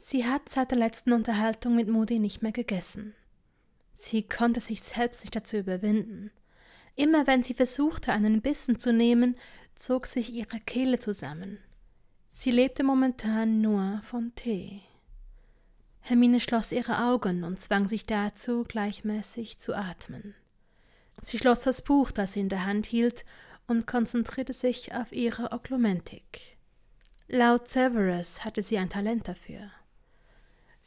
Sie hat seit der letzten Unterhaltung mit Moody nicht mehr gegessen. Sie konnte sich selbst nicht dazu überwinden. Immer wenn sie versuchte, einen Bissen zu nehmen, zog sich ihre Kehle zusammen. Sie lebte momentan nur von Tee. Hermine schloss ihre Augen und zwang sich dazu, gleichmäßig zu atmen. Sie schloss das Buch, das sie in der Hand hielt, und konzentrierte sich auf ihre Oklumentik. Laut Severus hatte sie ein Talent dafür.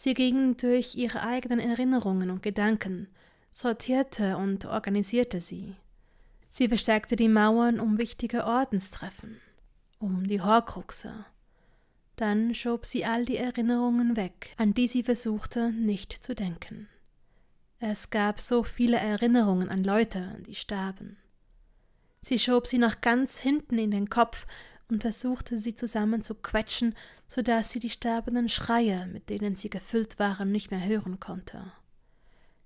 Sie gingen durch ihre eigenen Erinnerungen und Gedanken, sortierte und organisierte sie. Sie verstärkte die Mauern um wichtige Ordenstreffen, um die Horcruxe. Dann schob sie all die Erinnerungen weg, an die sie versuchte, nicht zu denken. Es gab so viele Erinnerungen an Leute, die starben. Sie schob sie nach ganz hinten in den Kopf, und versuchte sie zusammen zu quetschen, so daß sie die sterbenden Schreie, mit denen sie gefüllt waren, nicht mehr hören konnte.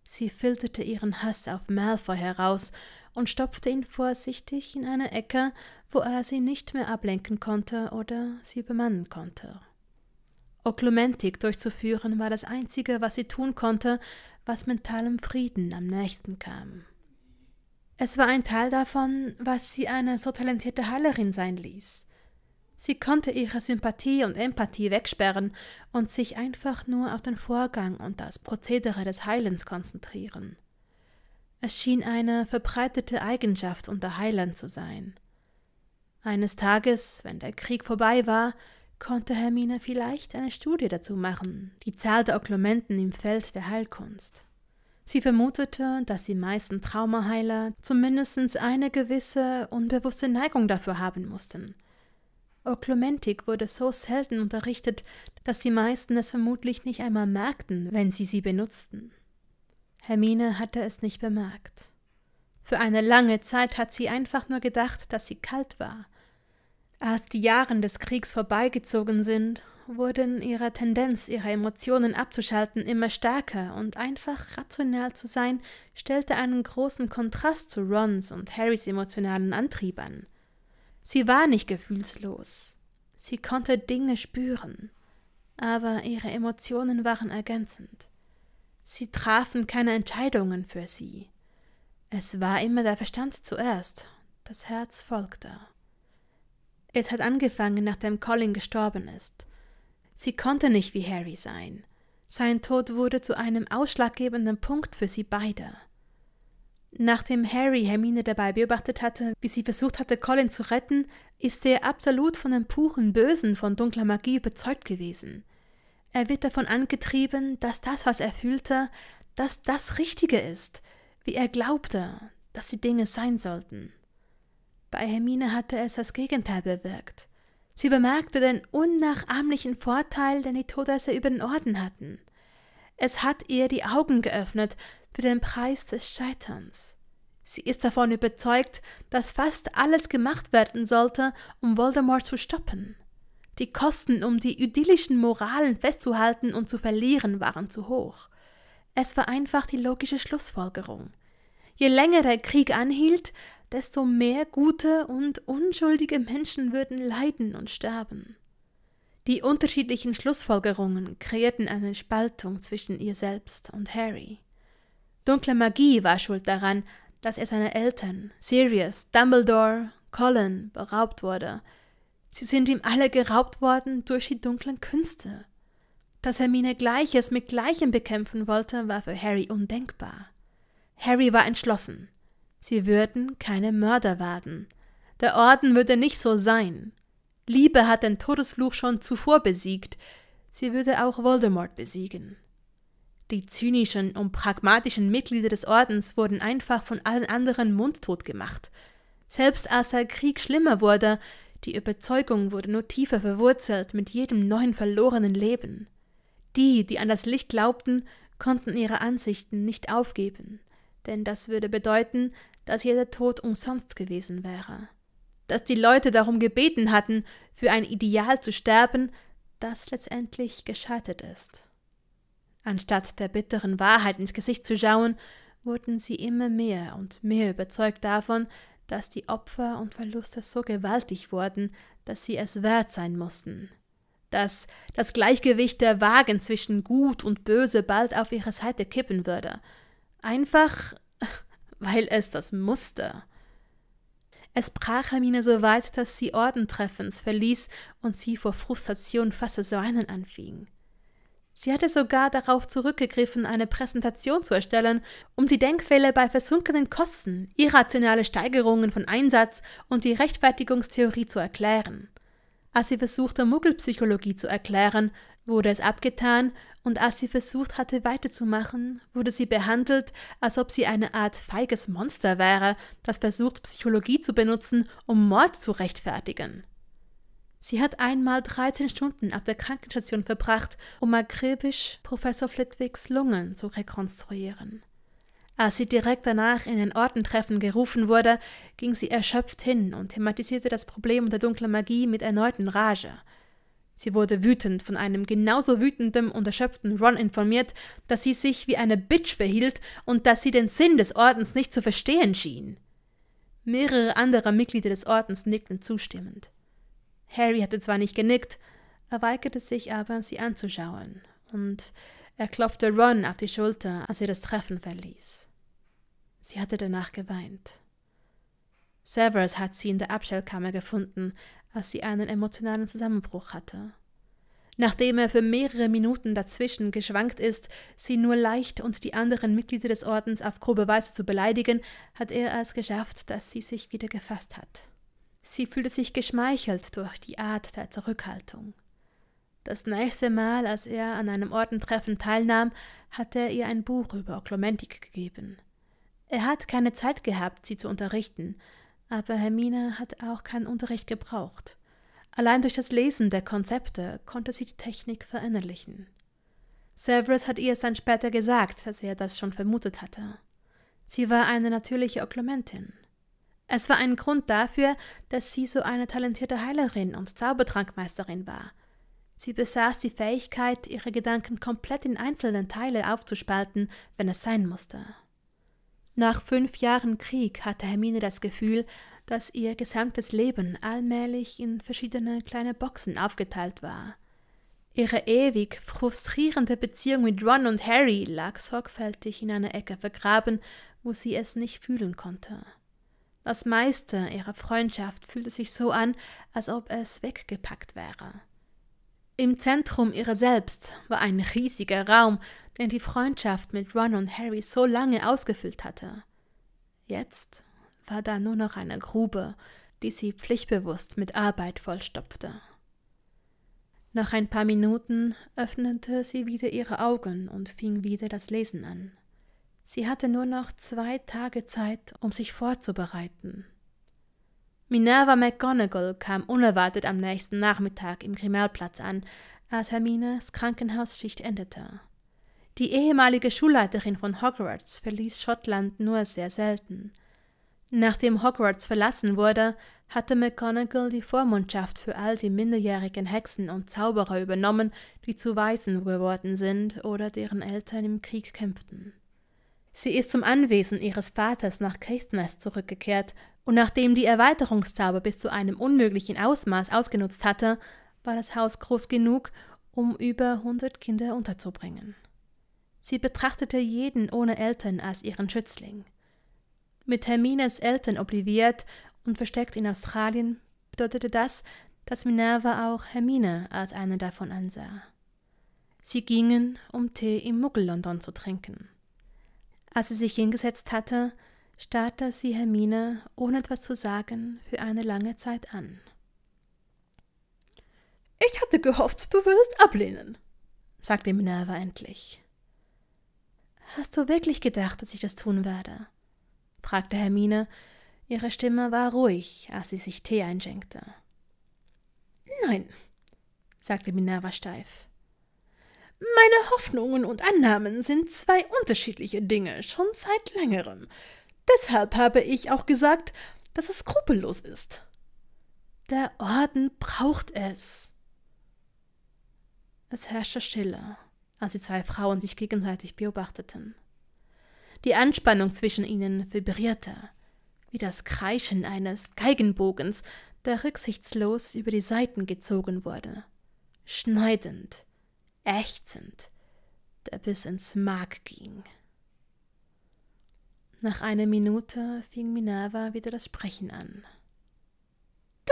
Sie filterte ihren Hass auf Malfoy heraus und stopfte ihn vorsichtig in eine Ecke, wo er sie nicht mehr ablenken konnte oder sie bemannen konnte. Oklumentik durchzuführen war das Einzige, was sie tun konnte, was mentalem Frieden am nächsten kam. Es war ein Teil davon, was sie eine so talentierte Heilerin sein ließ. Sie konnte ihre Sympathie und Empathie wegsperren und sich einfach nur auf den Vorgang und das Prozedere des Heilens konzentrieren. Es schien eine verbreitete Eigenschaft unter Heilern zu sein. Eines Tages, wenn der Krieg vorbei war, konnte Hermine vielleicht eine Studie dazu machen, die Zahl der Oklumenten im Feld der Heilkunst. Sie vermutete, dass die meisten Traumaheiler zumindest eine gewisse unbewusste Neigung dafür haben mussten – Oklumentik wurde so selten unterrichtet, dass die meisten es vermutlich nicht einmal merkten, wenn sie sie benutzten. Hermine hatte es nicht bemerkt. Für eine lange Zeit hat sie einfach nur gedacht, dass sie kalt war. Als die Jahre des Kriegs vorbeigezogen sind, wurden ihre Tendenz, ihre Emotionen abzuschalten, immer stärker und einfach rational zu sein, stellte einen großen Kontrast zu Rons und Harrys emotionalen Antrieb an. Sie war nicht gefühlslos. Sie konnte Dinge spüren, aber ihre Emotionen waren ergänzend. Sie trafen keine Entscheidungen für sie. Es war immer der Verstand zuerst, das Herz folgte. Es hat angefangen, nachdem Colin gestorben ist. Sie konnte nicht wie Harry sein. Sein Tod wurde zu einem ausschlaggebenden Punkt für sie beide. Nachdem Harry Hermine dabei beobachtet hatte, wie sie versucht hatte, Colin zu retten, ist er absolut von dem puren Bösen von dunkler Magie überzeugt gewesen. Er wird davon angetrieben, dass das, was er fühlte, dass das Richtige ist, wie er glaubte, dass die Dinge sein sollten. Bei Hermine hatte es das Gegenteil bewirkt. Sie bemerkte den unnachahmlichen Vorteil, den die Todesser über den Orden hatten. Es hat ihr die Augen geöffnet, für den Preis des Scheiterns. Sie ist davon überzeugt, dass fast alles gemacht werden sollte, um Voldemort zu stoppen. Die Kosten, um die idyllischen Moralen festzuhalten und zu verlieren, waren zu hoch. Es war einfach die logische Schlussfolgerung. Je länger der Krieg anhielt, desto mehr gute und unschuldige Menschen würden leiden und sterben. Die unterschiedlichen Schlussfolgerungen kreierten eine Spaltung zwischen ihr selbst und Harry. Dunkle Magie war schuld daran, dass er seiner Eltern, Sirius, Dumbledore, Colin, beraubt wurde. Sie sind ihm alle geraubt worden durch die dunklen Künste. Dass Hermine Gleiches mit Gleichem bekämpfen wollte, war für Harry undenkbar. Harry war entschlossen. Sie würden keine Mörder werden. Der Orden würde nicht so sein. Liebe hat den Todesfluch schon zuvor besiegt. Sie würde auch Voldemort besiegen. Die zynischen und pragmatischen Mitglieder des Ordens wurden einfach von allen anderen mundtot gemacht. Selbst als der Krieg schlimmer wurde, die Überzeugung wurde nur tiefer verwurzelt mit jedem neuen verlorenen Leben. Die, die an das Licht glaubten, konnten ihre Ansichten nicht aufgeben, denn das würde bedeuten, dass jeder Tod umsonst gewesen wäre. Dass die Leute darum gebeten hatten, für ein Ideal zu sterben, das letztendlich gescheitert ist. Anstatt der bitteren Wahrheit ins Gesicht zu schauen, wurden sie immer mehr und mehr überzeugt davon, dass die Opfer und Verluste so gewaltig wurden, dass sie es wert sein mussten, dass das Gleichgewicht der Wagen zwischen Gut und Böse bald auf ihre Seite kippen würde, einfach weil es das musste. Es brach Hermine so weit, dass sie Ordentreffens verließ und sie vor Frustration fast zu weinen anfing. Sie hatte sogar darauf zurückgegriffen, eine Präsentation zu erstellen, um die Denkfehler bei versunkenen Kosten, irrationale Steigerungen von Einsatz und die Rechtfertigungstheorie zu erklären. Als sie versuchte, Muggelpsychologie zu erklären, wurde es abgetan, und als sie versucht hatte, weiterzumachen, wurde sie behandelt, als ob sie eine Art feiges Monster wäre, das versucht, Psychologie zu benutzen, um Mord zu rechtfertigen. Sie hat einmal 13 Stunden auf der Krankenstation verbracht, um akribisch Professor Flitwigs Lungen zu rekonstruieren. Als sie direkt danach in ein Ortentreffen gerufen wurde, ging sie erschöpft hin und thematisierte das Problem der dunklen Magie mit erneuten Rage. Sie wurde wütend von einem genauso wütenden und erschöpften Ron informiert, dass sie sich wie eine Bitch verhielt und dass sie den Sinn des Ordens nicht zu verstehen schien. Mehrere andere Mitglieder des Ordens nickten zustimmend. Harry hatte zwar nicht genickt, er weigerte sich aber, sie anzuschauen, und er klopfte Ron auf die Schulter, als er das Treffen verließ. Sie hatte danach geweint. Severus hat sie in der Abstellkammer gefunden, als sie einen emotionalen Zusammenbruch hatte. Nachdem er für mehrere Minuten dazwischen geschwankt ist, sie nur leicht und die anderen Mitglieder des Ordens auf grobe Weise zu beleidigen, hat er es geschafft, dass sie sich wieder gefasst hat. Sie fühlte sich geschmeichelt durch die Art der Zurückhaltung. Das nächste Mal, als er an einem Ortentreffen teilnahm, hatte er ihr ein Buch über Oklomentik gegeben. Er hat keine Zeit gehabt, sie zu unterrichten, aber Hermine hat auch keinen Unterricht gebraucht. Allein durch das Lesen der Konzepte konnte sie die Technik verinnerlichen. Severus hat ihr es dann später gesagt, dass er das schon vermutet hatte. Sie war eine natürliche Oklomentin. Es war ein Grund dafür, dass sie so eine talentierte Heilerin und Zaubertrankmeisterin war. Sie besaß die Fähigkeit, ihre Gedanken komplett in einzelne Teile aufzuspalten, wenn es sein musste. Nach fünf Jahren Krieg hatte Hermine das Gefühl, dass ihr gesamtes Leben allmählich in verschiedene kleine Boxen aufgeteilt war. Ihre ewig frustrierende Beziehung mit Ron und Harry lag sorgfältig in einer Ecke vergraben, wo sie es nicht fühlen konnte. Das meiste ihrer Freundschaft fühlte sich so an, als ob es weggepackt wäre. Im Zentrum ihrer selbst war ein riesiger Raum, den die Freundschaft mit Ron und Harry so lange ausgefüllt hatte. Jetzt war da nur noch eine Grube, die sie pflichtbewusst mit Arbeit vollstopfte. Nach ein paar Minuten öffnete sie wieder ihre Augen und fing wieder das Lesen an. Sie hatte nur noch zwei Tage Zeit, um sich vorzubereiten. Minerva McGonagall kam unerwartet am nächsten Nachmittag im Kriminalplatz an, als Hermines Krankenhausschicht endete. Die ehemalige Schulleiterin von Hogwarts verließ Schottland nur sehr selten. Nachdem Hogwarts verlassen wurde, hatte McGonagall die Vormundschaft für all die minderjährigen Hexen und Zauberer übernommen, die zu Waisen geworden sind oder deren Eltern im Krieg kämpften. Sie ist zum Anwesen ihres Vaters nach Christmas zurückgekehrt und nachdem die Erweiterungszauber bis zu einem unmöglichen Ausmaß ausgenutzt hatte, war das Haus groß genug, um über 100 Kinder unterzubringen. Sie betrachtete jeden ohne Eltern als ihren Schützling. Mit Hermines Eltern obliviert und versteckt in Australien bedeutete das, dass Minerva auch Hermine als eine davon ansah. Sie gingen, um Tee im Muggel-London zu trinken. Als sie sich hingesetzt hatte, starrte sie Hermine, ohne etwas zu sagen, für eine lange Zeit an. Ich hatte gehofft, du würdest ablehnen, sagte Minerva endlich. Hast du wirklich gedacht, dass ich das tun werde? fragte Hermine. Ihre Stimme war ruhig, als sie sich Tee einschenkte. Nein, sagte Minerva steif. Meine Hoffnungen und Annahmen sind zwei unterschiedliche Dinge, schon seit längerem. Deshalb habe ich auch gesagt, dass es skrupellos ist. Der Orden braucht es. Es herrschte Stille, als die zwei Frauen sich gegenseitig beobachteten. Die Anspannung zwischen ihnen vibrierte, wie das Kreischen eines Geigenbogens, der rücksichtslos über die Saiten gezogen wurde, schneidend, ächzend, der bis ins Mark ging. Nach einer Minute fing Minerva wieder das Sprechen an.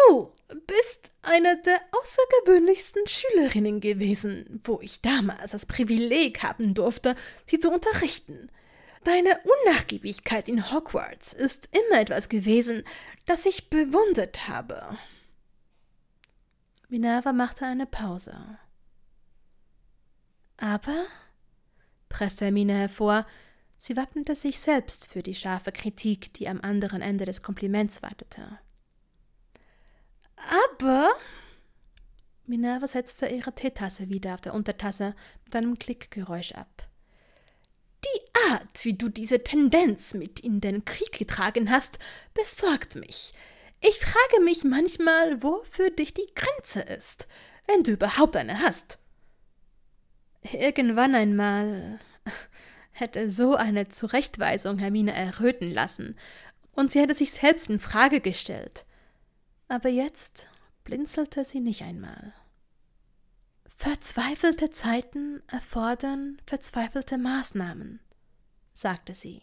Du bist eine der außergewöhnlichsten Schülerinnen gewesen, wo ich damals das Privileg haben durfte, sie zu unterrichten. Deine Unnachgiebigkeit in Hogwarts ist immer etwas gewesen, das ich bewundert habe. Minerva machte eine Pause. Aber, presste Hermine hervor, sie wappnete sich selbst für die scharfe Kritik, die am anderen Ende des Kompliments wartete. Aber, Minerva setzte ihre Teetasse wieder auf der Untertasse mit einem Klickgeräusch ab. Die Art, wie du diese Tendenz mit in den Krieg getragen hast, besorgt mich. Ich frage mich manchmal, wofür dich die Grenze ist, wenn du überhaupt eine hast. Irgendwann einmal hätte so eine Zurechtweisung Hermine erröten lassen, und sie hätte sich selbst in Frage gestellt. Aber jetzt blinzelte sie nicht einmal. Verzweifelte Zeiten erfordern verzweifelte Maßnahmen, sagte sie.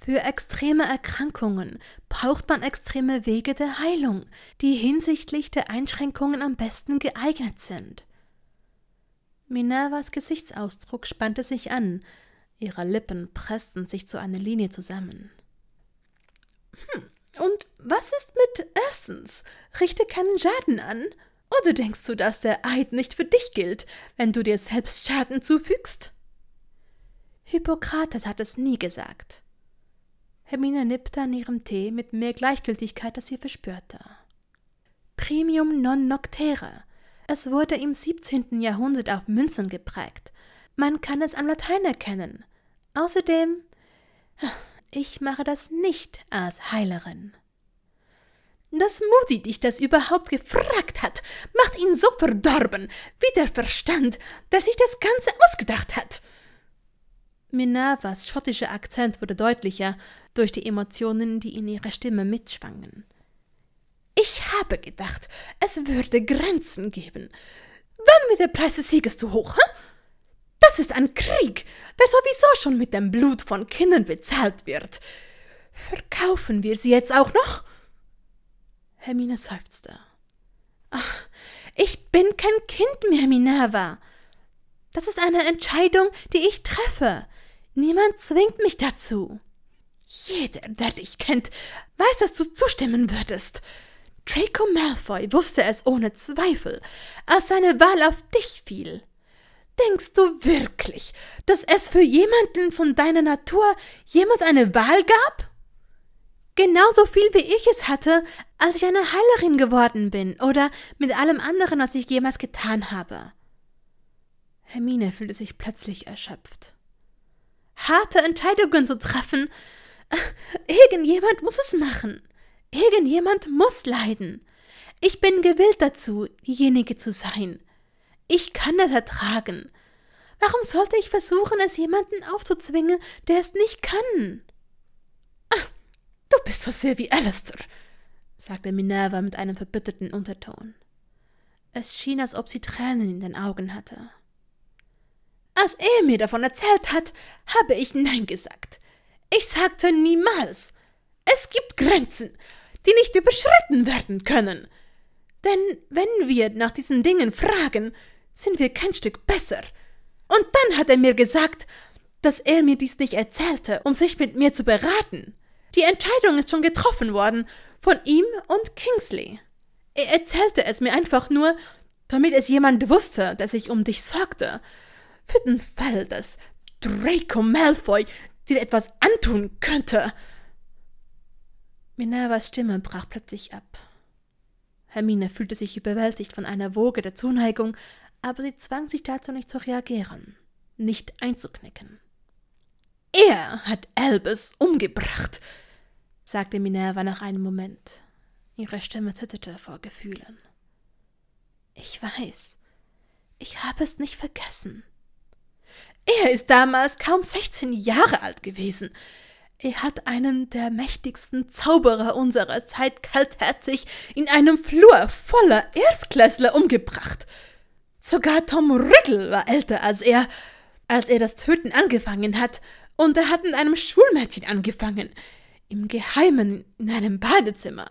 Für extreme Erkrankungen braucht man extreme Wege der Heilung, die hinsichtlich der Einschränkungen am besten geeignet sind. Minervas Gesichtsausdruck spannte sich an, ihre Lippen pressten sich zu einer Linie zusammen. Hm, und was ist mit Erstens? Richte keinen Schaden an. Oder denkst du, dass der Eid nicht für dich gilt, wenn du dir selbst Schaden zufügst? Hippokrates hat es nie gesagt. Hermine nippte an ihrem Tee mit mehr Gleichgültigkeit, als sie verspürte. Premium non noctere. Es wurde im 17. Jahrhundert auf Münzen geprägt. Man kann es am Latein erkennen. Außerdem, ich mache das nicht als Heilerin. Dass Musi dich das überhaupt gefragt hat, macht ihn so verdorben, wie der Verstand, der sich das Ganze ausgedacht hat. Minervas schottischer Akzent wurde deutlicher durch die Emotionen, die in ihrer Stimme mitschwangen habe gedacht, es würde Grenzen geben. Dann wird der Preis des Sieges zu hoch, hä? Das ist ein Krieg, der sowieso schon mit dem Blut von Kindern bezahlt wird. Verkaufen wir sie jetzt auch noch? Hermine seufzte. Ach, ich bin kein Kind mehr, Minerva. Das ist eine Entscheidung, die ich treffe. Niemand zwingt mich dazu. Jeder, der dich kennt, weiß, dass du zustimmen würdest. Draco Malfoy wusste es ohne Zweifel, als seine Wahl auf dich fiel. Denkst du wirklich, dass es für jemanden von deiner Natur jemals eine Wahl gab? Genauso viel wie ich es hatte, als ich eine Heilerin geworden bin oder mit allem anderen, was ich jemals getan habe. Hermine fühlte sich plötzlich erschöpft. Harte Entscheidungen zu treffen. Irgendjemand muss es machen. Irgendjemand muss leiden. Ich bin gewillt dazu, diejenige zu sein. Ich kann das ertragen. Warum sollte ich versuchen, es jemanden aufzuzwingen, der es nicht kann? Ah, du bist so sehr wie Alistair, sagte Minerva mit einem verbitterten Unterton. Es schien, als ob sie Tränen in den Augen hatte. Als er mir davon erzählt hat, habe ich Nein gesagt. Ich sagte niemals. Es gibt Grenzen, die nicht überschritten werden können. Denn wenn wir nach diesen Dingen fragen, sind wir kein Stück besser. Und dann hat er mir gesagt, dass er mir dies nicht erzählte, um sich mit mir zu beraten. Die Entscheidung ist schon getroffen worden von ihm und Kingsley. Er erzählte es mir einfach nur, damit es jemand wusste, dass ich um dich sorgte. Für den Fall, dass Draco Malfoy dir etwas antun könnte. Minervas Stimme brach plötzlich ab. Hermine fühlte sich überwältigt von einer Woge der Zuneigung, aber sie zwang sich dazu nicht zu reagieren, nicht einzuknicken. Er hat Albus umgebracht, sagte Minerva nach einem Moment. Ihre Stimme zitterte vor Gefühlen. Ich weiß, ich habe es nicht vergessen. Er ist damals kaum 16 Jahre alt gewesen. Er hat einen der mächtigsten Zauberer unserer Zeit kaltherzig in einem Flur voller Erstklässler umgebracht. Sogar Tom Riddle war älter als er, als er das Töten angefangen hat, und er hat mit einem Schulmädchen angefangen, im Geheimen in einem Badezimmer.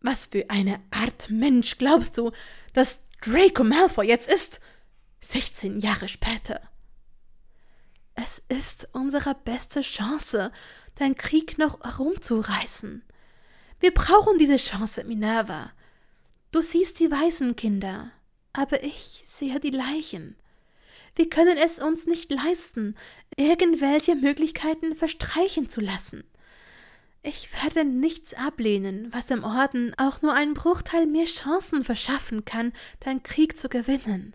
Was für eine Art Mensch glaubst du, dass Draco Malfoy jetzt ist? 16 Jahre später. Es ist unsere beste Chance, deinen Krieg noch herumzureißen. Wir brauchen diese Chance, Minerva. Du siehst die weißen Kinder, aber ich sehe die Leichen. Wir können es uns nicht leisten, irgendwelche Möglichkeiten verstreichen zu lassen. Ich werde nichts ablehnen, was dem Orden auch nur einen Bruchteil mehr Chancen verschaffen kann, deinen Krieg zu gewinnen.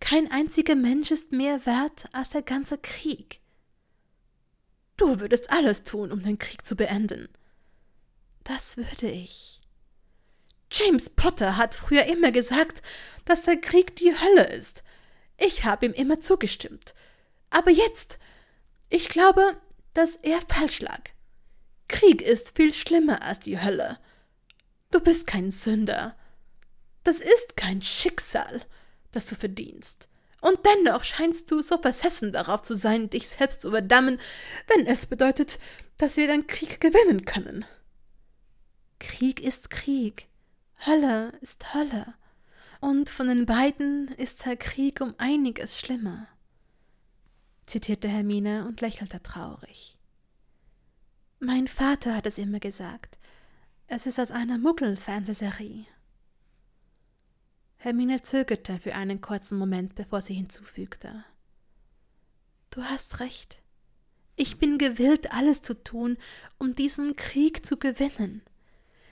Kein einziger Mensch ist mehr wert als der ganze Krieg. Du würdest alles tun, um den Krieg zu beenden. Das würde ich. James Potter hat früher immer gesagt, dass der Krieg die Hölle ist. Ich habe ihm immer zugestimmt. Aber jetzt, ich glaube, dass er falsch lag. Krieg ist viel schlimmer als die Hölle. Du bist kein Sünder. Das ist kein Schicksal, das du verdienst. Und dennoch scheinst du so versessen darauf zu sein, dich selbst zu verdammen, wenn es bedeutet, dass wir den Krieg gewinnen können. Krieg ist Krieg, Hölle ist Hölle, und von den beiden ist der Krieg um einiges schlimmer, zitierte Hermine und lächelte traurig. Mein Vater hat es immer gesagt. Es ist aus einer Muggel-Fernsehserie. Hermine zögerte für einen kurzen Moment, bevor sie hinzufügte. Du hast recht. Ich bin gewillt, alles zu tun, um diesen Krieg zu gewinnen.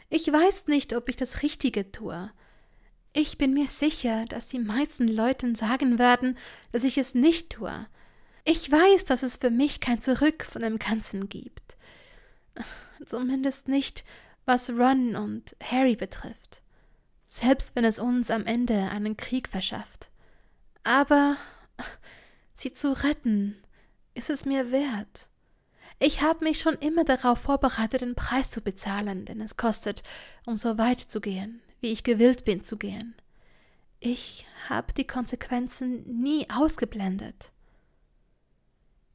Ich weiß nicht, ob ich das Richtige tue. Ich bin mir sicher, dass die meisten Leuten sagen werden, dass ich es nicht tue. Ich weiß, dass es für mich kein Zurück von dem Ganzen gibt. Zumindest nicht, was Ron und Harry betrifft selbst wenn es uns am Ende einen Krieg verschafft. Aber sie zu retten, ist es mir wert. Ich habe mich schon immer darauf vorbereitet, den Preis zu bezahlen, den es kostet, um so weit zu gehen, wie ich gewillt bin zu gehen. Ich habe die Konsequenzen nie ausgeblendet.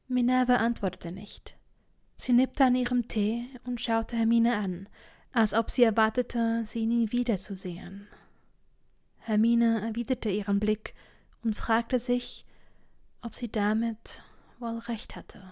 Minerva antwortete nicht. Sie nippte an ihrem Tee und schaute Hermine an, als ob sie erwartete, sie nie wiederzusehen. Hermine erwiderte ihren Blick und fragte sich, ob sie damit wohl recht hatte.